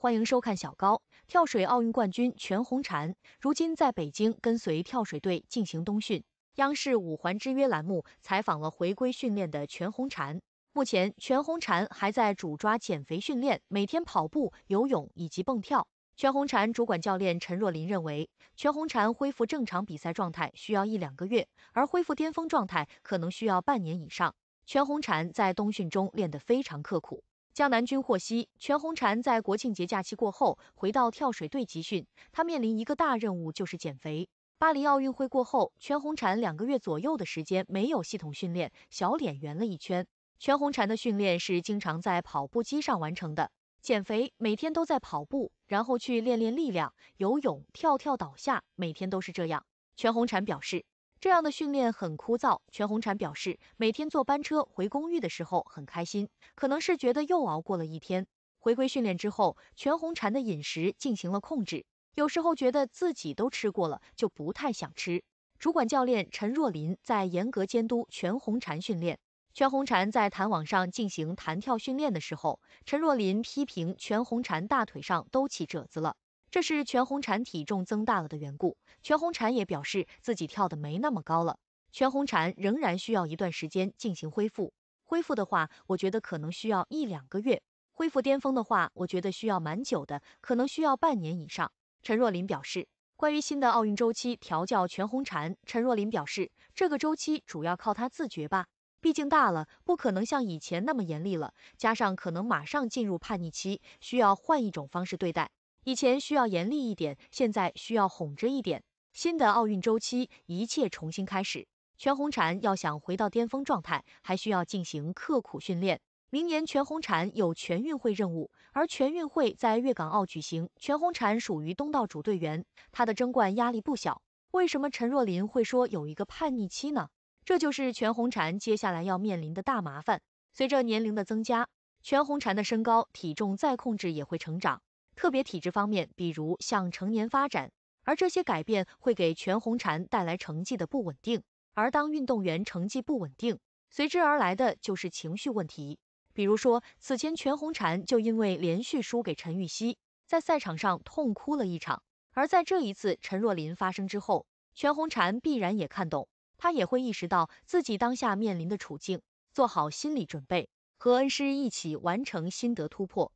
欢迎收看小高。跳水奥运冠军全红婵如今在北京跟随跳水队进行冬训。央视《五环之约》栏目采访了回归训练的全红婵。目前，全红婵还在主抓减肥训练，每天跑步、游泳以及蹦跳。全红婵主管教练陈若琳认为，全红婵恢复正常比赛状态需要一两个月，而恢复巅峰状态可能需要半年以上。全红婵在冬训中练得非常刻苦。江南军获悉，全红婵在国庆节假期过后回到跳水队集训。他面临一个大任务，就是减肥。巴黎奥运会过后，全红婵两个月左右的时间没有系统训练，小脸圆了一圈。全红婵的训练是经常在跑步机上完成的，减肥每天都在跑步，然后去练练力量、游泳、跳跳倒下，每天都是这样。全红婵表示。这样的训练很枯燥，全红婵表示，每天坐班车回公寓的时候很开心，可能是觉得又熬过了一天。回归训练之后，全红婵的饮食进行了控制，有时候觉得自己都吃过了，就不太想吃。主管教练陈若琳在严格监督全红婵训练，全红婵在弹网上进行弹跳训练的时候，陈若琳批评全红婵大腿上都起褶子了。这是全红婵体重增大了的缘故。全红婵也表示自己跳的没那么高了。全红婵仍然需要一段时间进行恢复，恢复的话，我觉得可能需要一两个月；恢复巅峰的话，我觉得需要蛮久的，可能需要半年以上。陈若琳表示，关于新的奥运周期调教全红婵，陈若琳表示这个周期主要靠她自觉吧，毕竟大了，不可能像以前那么严厉了。加上可能马上进入叛逆期，需要换一种方式对待。以前需要严厉一点，现在需要哄着一点。新的奥运周期，一切重新开始。全红婵要想回到巅峰状态，还需要进行刻苦训练。明年全红婵有全运会任务，而全运会在粤港澳举行，全红婵属于东道主队员，她的争冠压力不小。为什么陈若琳会说有一个叛逆期呢？这就是全红婵接下来要面临的大麻烦。随着年龄的增加，全红婵的身高、体重再控制也会成长。特别体质方面，比如向成年发展，而这些改变会给全红婵带来成绩的不稳定。而当运动员成绩不稳定，随之而来的就是情绪问题。比如说，此前全红婵就因为连续输给陈芋汐，在赛场上痛哭了一场。而在这一次陈若琳发声之后，全红婵必然也看懂，她也会意识到自己当下面临的处境，做好心理准备，和恩师一起完成心得突破。